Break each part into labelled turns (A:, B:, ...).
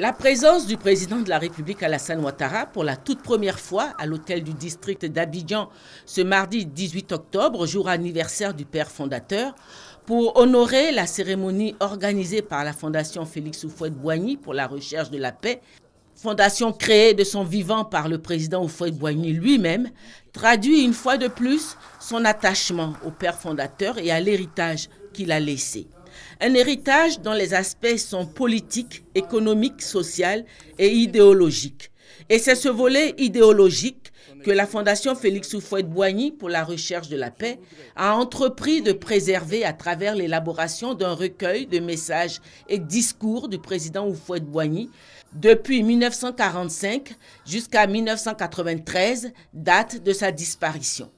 A: La présence du président de la République Alassane Ouattara pour la toute première fois à l'hôtel du district d'Abidjan ce mardi 18 octobre, jour anniversaire du père fondateur, pour honorer la cérémonie organisée par la Fondation Félix Oufouet boigny pour la recherche de la paix, fondation créée de son vivant par le président Oufouet boigny lui-même, traduit une fois de plus son attachement au père fondateur et à l'héritage qu'il a laissé. Un héritage dont les aspects sont politiques, économiques, sociaux et idéologiques. Et c'est ce volet idéologique que la Fondation Félix Houphouët-Boigny pour la recherche de la paix a entrepris de préserver à travers l'élaboration d'un recueil de messages et discours du président Houphouët-Boigny depuis 1945 jusqu'à 1993, date de sa disparition.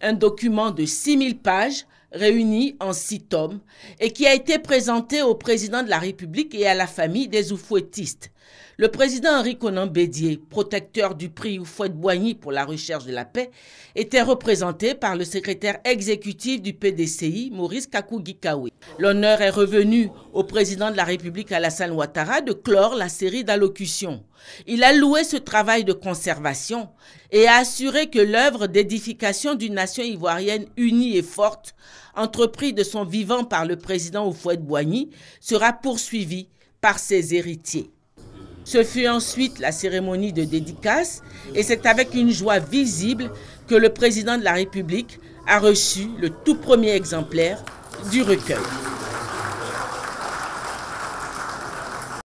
A: Un document de 6000 pages réunis en six tomes et qui a été présenté au président de la République et à la famille des oufouettistes. Le président Henri Conan Bédier, protecteur du prix Oufouette-Boigny pour la recherche de la paix, était représenté par le secrétaire exécutif du PDCI, Maurice Gikawi. L'honneur est revenu au président de la République Alassane Ouattara de clore la série d'allocutions. Il a loué ce travail de conservation et a assuré que l'œuvre d'édification d'une nation ivoirienne unie et forte, entreprise de son vivant par le président Oufouette Boigny, sera poursuivie par ses héritiers. Ce fut ensuite la cérémonie de dédicace et c'est avec une joie visible que le président de la République a reçu le tout premier exemplaire du recueil.